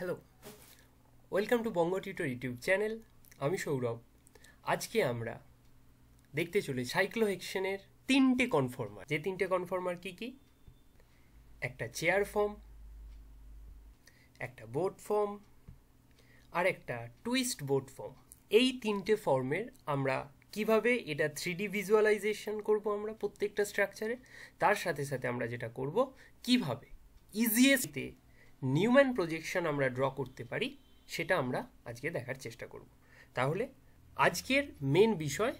hello welcome to Banga tutor YouTube channel আমি সৌরভ আজকে আমরা দেখতে চলি সাইক্লোহেক্সেনের তিনটে কনফর্মার যে তিনটে কনফর্মার কি কি একটা চেয়ার ফর্ম একটা বোট ফর্ম আর একটা টুইস্ট বোট ফর্ম এই তিনটে ফর্মের আমরা কিভাবে এটা থ্রি ডি ভিজুয়ালাইজেশন করবো আমরা প্রত্যেকটা স্ট্রাকচারে তার সাথে সাথে আমরা যেটা করব কিভাবে ইজিয়েস্টে নিউম্যান প্রজেকশন আমরা ড্র করতে পারি সেটা আমরা আজকে দেখার চেষ্টা করব তাহলে আজকের মেন বিষয়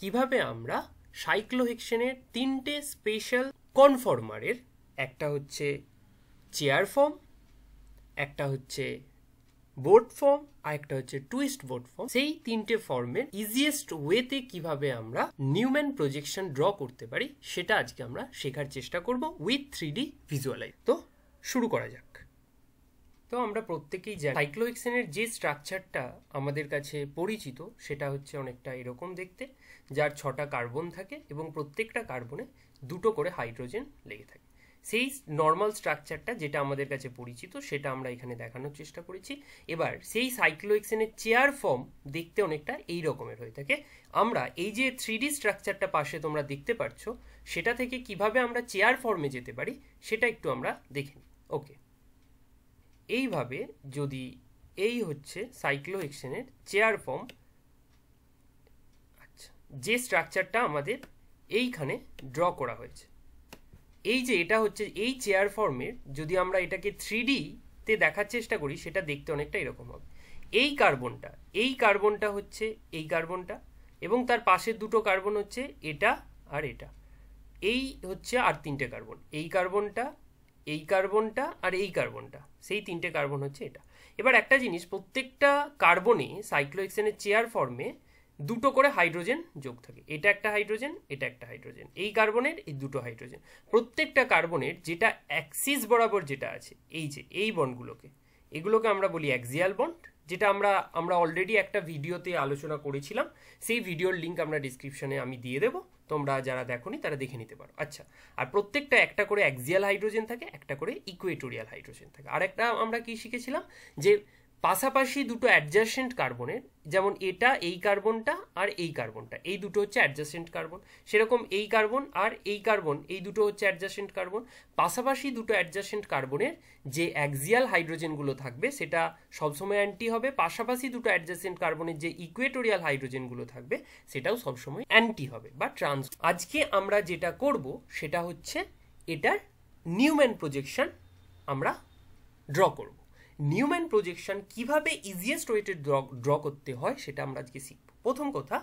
কিভাবে আমরা সাইক্লোহেকশনের তিনটে স্পেশাল কনফর্মারের একটা হচ্ছে চেয়ার ফর্ম একটা হচ্ছে বোর্ড ফর্ম আর একটা হচ্ছে টুইস্ট বোর্ড ফর্ম সেই তিনটে ফর্মের ইজিয়েস্ট ওয়েতে কিভাবে আমরা নিউম্যান প্রজেকশন ড্র করতে পারি সেটা আজকে আমরা শেখার চেষ্টা করব উইথ থ্রি ডি ভিজুয়ালাইজ তো শুরু করা যাক তো আমরা প্রত্যেকেই যাই সাইক্লোহেক্সেনের যে স্ট্রাকচারটা আমাদের কাছে পরিচিত সেটা হচ্ছে অনেকটা এরকম দেখতে যার ছটা কার্বন থাকে এবং প্রত্যেকটা কার্বনে দুটো করে হাইড্রোজেন লেগে থাকে সেই নর্মাল স্ট্রাকচারটা যেটা আমাদের কাছে পরিচিত সেটা আমরা এখানে দেখানোর চেষ্টা করেছি এবার সেই সাইক্লোহেক্সেনের চেয়ার ফর্ম দেখতে অনেকটা এই রকমের হয়ে থাকে আমরা এই যে থ্রি স্ট্রাকচারটা পাশে তোমরা দেখতে পাচ্ছ সেটা থেকে কিভাবে আমরা চেয়ার ফর্মে যেতে পারি সেটা একটু আমরা দেখি ওকে এইভাবে যদি এই হচ্ছে সাইক্লোহেক্সেনের চেয়ার ফর্ম আচ্ছা যে স্ট্রাকচারটা আমাদের এইখানে ড্র করা হয়েছে এই যে এটা হচ্ছে এই চেয়ার ফর্মের যদি আমরা এটাকে থ্রি তে দেখার চেষ্টা করি সেটা দেখতে অনেকটা এরকম হবে এই কার্বনটা এই কার্বনটা হচ্ছে এই কার্বনটা এবং তার পাশের দুটো কার্বন হচ্ছে এটা আর এটা এই হচ্ছে আর তিনটে কার্বন এই কার্বনটা এই কার্বনটা আর এই কার্বনটা সেই তিনটে কার্বন হচ্ছে এটা এবার একটা জিনিস প্রত্যেকটা কার্বনে সাইক্লোহেক্সেনের চেয়ার ফর্মে দুটো করে হাইড্রোজেন যোগ থাকে এটা একটা হাইড্রোজেন এটা একটা হাইড্রোজেন এই কার্বনের এই দুটো হাইড্রোজেন প্রত্যেকটা কার্বনের যেটা অ্যাক্সিস বরাবর যেটা আছে এই যে এই বন্ডগুলোকে এগুলোকে আমরা বলি অ্যাক্সিয়াল বন্ড যেটা আমরা আমরা অলরেডি একটা ভিডিওতে আলোচনা করেছিলাম সেই ভিডিওর লিঙ্ক আমরা ডিসক্রিপশানে আমি দিয়ে দেবো তোমরা যারা নি তারা দেখে নিতে পারো আচ্ছা আর প্রত্যেকটা একটা করে অ্যাক্সিয়াল হাইড্রোজেন থাকে একটা করে ইকুয়েটোরিয়াল হাইড্রোজেন থাকে আর একটা আমরা কি শিখেছিলাম যে পাশাপাশি দুটো অ্যাডজাসেন্ট কার্বনের যেমন এটা এই কার্বনটা আর এই কার্বনটা এই দুটো হচ্ছে অ্যাডজাসেন্ট কার্বন সেরকম এই কার্বন আর এই কার্বন এই দুটো হচ্ছে অ্যাডজাসেন্ট কার্বন পাশাপাশি দুটো অ্যাডজাসেন্ট কার্বনের যে অ্যাক্সিয়াল হাইড্রোজেনগুলো থাকবে সেটা সবসময় অ্যান্টি হবে পাশাপাশি দুটো অ্যাডজাসেন্ট কার্বনের যে ইকুয়েটোরিয়াল হাইড্রোজেনগুলো থাকবে সেটাও সবসময় অ্যান্টি হবে বা ট্রান্স আজকে আমরা যেটা করব সেটা হচ্ছে এটার নিউম্যান প্রজেকশান আমরা ড্র করব নিউম্যান প্রজেকশন কিভাবে ইজিয়েস্ট ওয়েটে ড্র ড্র করতে হয় সেটা আমরা আজকে শিখব প্রথম কথা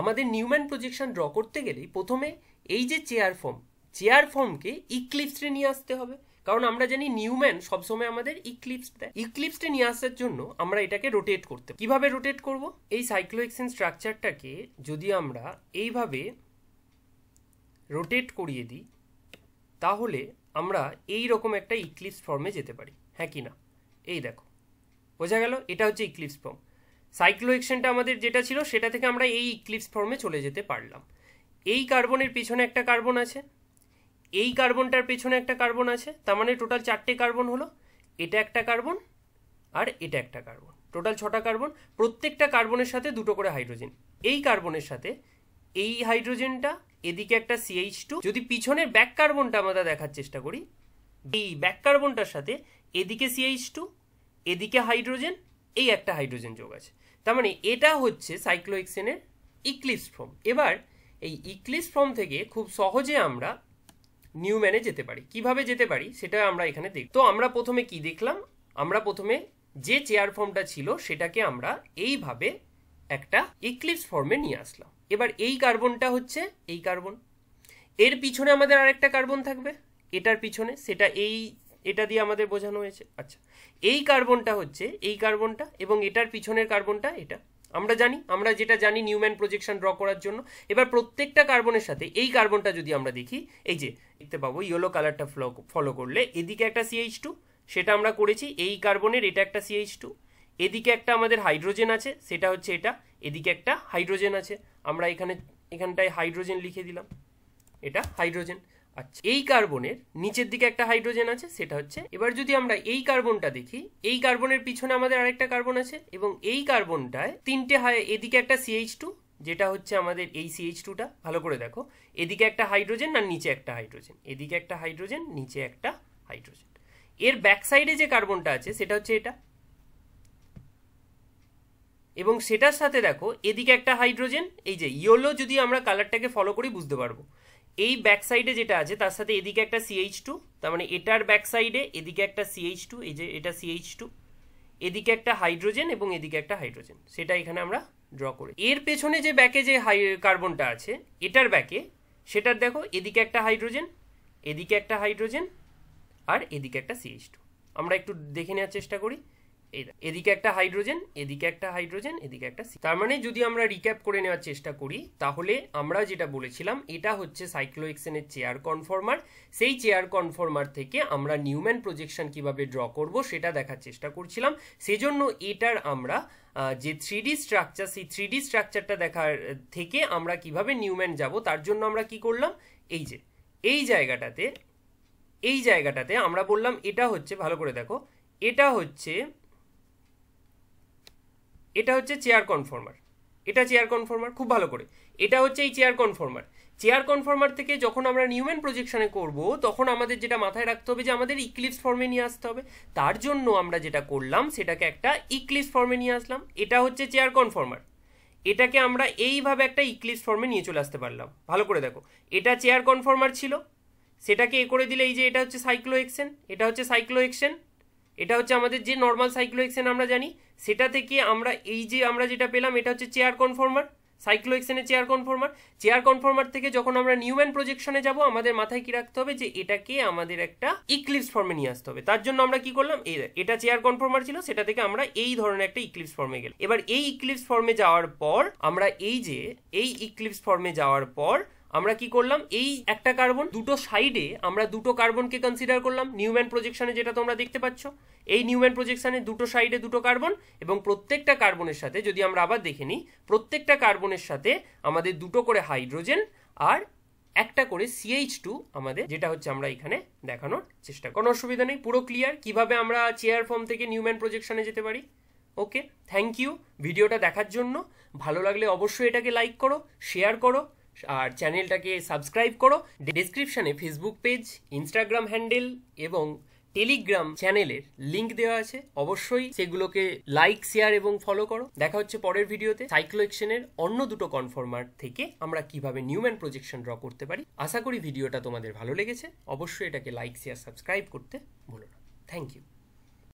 আমাদের নিউম্যান প্রজেকশন ড্র করতে গেলেই প্রথমে এই যে চেয়ার ফর্ম চেয়ার ফর্মকে ইক্লিপসে নিয়ে আসতে হবে কারণ আমরা জানি নিউম্যান সবসময় আমাদের ইক্লিপস দেয় ইক্লিপসটা নিয়ে আসার জন্য আমরা এটাকে রোটেট করতে কিভাবে রোটেট করব এই সাইক্লোএক্সেন স্ট্রাকচারটাকে যদি আমরা এইভাবে রোটেট করিয়ে দিই তাহলে আমরা এই রকম একটা ইক্লিপস ফর্মে যেতে পারি হ্যাঁ কি না এই দেখো বোঝা গেল এটা হচ্ছে ইক্লিপস ফর্ম সাইক্লোহেক্সেনটা আমাদের যেটা ছিল সেটা থেকে আমরা এই ইক্লিপস ফর্মে চলে যেতে পারলাম এই কার্বনের পিছনে একটা কার্বন আছে এই কার্বনটার পেছনে একটা কার্বন আছে তার মানে টোটাল চারটে কার্বন হলো এটা একটা কার্বন আর এটা একটা কার্বন টোটাল ছটা কার্বন প্রত্যেকটা কার্বনের সাথে দুটো করে হাইড্রোজেন এই কার্বনের সাথে এই হাইড্রোজেনটা এদিকে একটা সিএইচ টু যদি পিছনের ব্যাক কার্বনটা আমরা দেখার চেষ্টা করি এই ব্যাক কার্বনটার সাথে এদিকে সিএইচ টু এদিকে হাইড্রোজেন এই একটা হাইড্রোজেন যোগ আছে তার মানে এটা হচ্ছে সাইক্লোহেক্সেনের ইক্লিপস ফর্ম এবার এই ইক্লিপস ফর্ম থেকে খুব সহজে আমরা নিউম্যানে যেতে পারি কিভাবে যেতে পারি সেটা আমরা এখানে দেখ তো আমরা প্রথমে কি দেখলাম আমরা প্রথমে যে চেয়ার ফর্মটা ছিল সেটাকে আমরা এইভাবে একটা ইক্লিপস ফর্মে নিয়ে আসলাম এবার এই কার্বনটা হচ্ছে এই কার্বন এর পিছনে আমাদের আরেকটা কার্বন থাকবে এটার পিছনে সেটা এই এটা দিয়ে আমাদের বোঝানো হয়েছে আচ্ছা এই কার্বনটা হচ্ছে এই কার্বনটা এবং এটার পিছনের কার্বনটা এটা আমরা জানি আমরা যেটা জানি নিউম্যান প্রজেকশন ড্র করার জন্য এবার প্রত্যেকটা কার্বনের সাথে এই কার্বনটা যদি আমরা দেখি এই যে দেখতে পাবো ইয়েলো কালারটা ফলো করলে এদিকে একটা সিএইচ টু সেটা আমরা করেছি এই কার্বনের এটা একটা সিএইচ টু এদিকে একটা আমাদের হাইড্রোজেন আছে সেটা হচ্ছে এটা এদিকে একটা হাইড্রোজেন আছে আমরা এখানে এখানটায় হাইড্রোজেন লিখে দিলাম এটা হাইড্রোজেন আচ্ছা এই কার্বনের নিচের দিকে একটা হাইড্রোজেন আছে সেটা হচ্ছে এবার যদি আমরা এই কার্বনটা দেখি এই কার্বনের পিছনে আমাদের আরেকটা কার্বন আছে এবং এই কার্বনটায় তিনটে এদিকে একটা সিএইচ টু যেটা হচ্ছে আমাদের এই সিএইচ টুটা ভালো করে দেখো এদিকে একটা হাইড্রোজেন আর নিচে একটা হাইড্রোজেন এদিকে একটা হাইড্রোজেন নিচে একটা হাইড্রোজেন এর ব্যাক সাইডে যে কার্বনটা আছে সেটা হচ্ছে এটা এবং সেটার সাথে দেখো এদিকে একটা হাইড্রোজেন এই যে ইয়েলো যদি আমরা কালারটাকে ফলো করি বুঝতে পারবো এই ব্যাক সাইডে যেটা আছে তার সাথে এদিকে একটা সিএইচ টু তার মানে এটার ব্যাক সাইডে এদিকে একটা সিএইচ টু এই যে এটা সিএইচ টু এদিকে একটা হাইড্রোজেন এবং এদিকে একটা হাইড্রোজেন সেটা এখানে আমরা ড্র করি এর পেছনে যে ব্যাকে যে হাই কার্বনটা আছে এটার ব্যাকে সেটার দেখো এদিকে একটা হাইড্রোজেন এদিকে একটা হাইড্রোজেন আর এদিকে একটা সিএইচ টু আমরা একটু দেখে নেওয়ার চেষ্টা করি এদিকে একটা হাইড্রোজেন এদিকে একটা হাইড্রোজেন এদিকে একটা তার মানে যদি আমরা রিক্যাপ করে নেওয়ার চেষ্টা করি তাহলে আমরা যেটা বলেছিলাম এটা হচ্ছে সাইক্লোএক্সেনের চেয়ার কনফর্মার সেই চেয়ার কনফর্মার থেকে আমরা নিউম্যান প্রজেকশন কিভাবে ড্র করব সেটা দেখার চেষ্টা করছিলাম সেজন্য এটার আমরা যে থ্রিডি স্ট্রাকচার সেই থ্রিডি স্ট্রাকচারটা দেখার থেকে আমরা কিভাবে নিউম্যান যাব তার জন্য আমরা কি করলাম এই যে এই জায়গাটাতে এই জায়গাটাতে আমরা বললাম এটা হচ্ছে ভালো করে দেখো এটা হচ্ছে এটা হচ্ছে চেয়ার কনফর্মার এটা চেয়ার কনফর্মার খুব ভালো করে এটা হচ্ছে এই চেয়ার কনফর্মার চেয়ার কনফর্মার থেকে যখন আমরা নিউম্যান প্রজেকশানে করব তখন আমাদের যেটা মাথায় রাখতে হবে যে আমাদের ইক্লিপস ফর্মে নিয়ে আসতে হবে তার জন্য আমরা যেটা করলাম সেটাকে একটা ইক্লিপস ফর্মে নিয়ে আসলাম এটা হচ্ছে চেয়ার কনফর্মার এটাকে আমরা এইভাবে একটা ইক্লিপস ফর্মে নিয়ে চলে আসতে পারলাম ভালো করে দেখো এটা চেয়ার কনফর্মার ছিল সেটাকে এ করে দিলে এই যে এটা হচ্ছে সাইক্লো এক্সেন এটা হচ্ছে সাইক্লো এক্সেন এটা হচ্ছে আমাদের যে নর্মাল সাইক্লোহেক্সেন আমরা জানি সেটা থেকে আমরা এই যে আমরা যেটা পেলাম এটা হচ্ছে চেয়ার কনফর্মার সাইক্লোহেক্সেনের চেয়ার কনফর্মার চেয়ার কনফর্মার থেকে যখন আমরা নিউম্যান প্রজেকশনে যাব আমাদের মাথায় কি রাখতে হবে যে এটাকে আমাদের একটা ইক্লিপস ফর্মে নিয়ে আসতে হবে তার জন্য আমরা কি করলাম এটা চেয়ার কনফর্মার ছিল সেটা থেকে আমরা এই ধরনের একটা ইক্লিপস ফর্মে গেলাম এবার এই ইক্লিপস ফর্মে যাওয়ার পর আমরা এই যে এই ইক্লিপস ফর্মে যাওয়ার পর আমরা কি করলাম এই একটা কার্বন দুটো সাইডে আমরা দুটো কার্বনকে কনসিডার করলাম নিউম্যান প্রজেকশনে যেটা তোমরা দেখতে পাচ্ছ এই নিউম্যান প্রজেকশানে দুটো সাইডে দুটো কার্বন এবং প্রত্যেকটা কার্বনের সাথে যদি আমরা আবার দেখে নিই প্রত্যেকটা কার্বনের সাথে আমাদের দুটো করে হাইড্রোজেন আর একটা করে সিএইচ টু আমাদের যেটা হচ্ছে আমরা এখানে দেখানোর চেষ্টা কোনো অসুবিধা নেই পুরো ক্লিয়ার কিভাবে আমরা চেয়ার ফর্ম থেকে নিউম্যান প্রজেকশনে যেতে পারি ওকে থ্যাংক ইউ ভিডিওটা দেখার জন্য ভালো লাগলে অবশ্যই এটাকে লাইক করো শেয়ার করো আর চ্যানেলটাকে সাবস্ক্রাইব করো ডিসক্রিপশানে ফেসবুক পেজ ইনস্টাগ্রাম হ্যান্ডেল এবং টেলিগ্রাম চ্যানেলের লিঙ্ক দেওয়া আছে অবশ্যই সেগুলোকে লাইক শেয়ার এবং ফলো করো দেখা হচ্ছে পরের ভিডিওতে সাইক্লোএকশনের অন্য দুটো কনফর্মার থেকে আমরা কিভাবে নিউম্যান প্রজেকশন ড্র করতে পারি আশা করি ভিডিওটা তোমাদের ভালো লেগেছে অবশ্যই এটাকে লাইক শেয়ার সাবস্ক্রাইব করতে ভুলো না থ্যাংক ইউ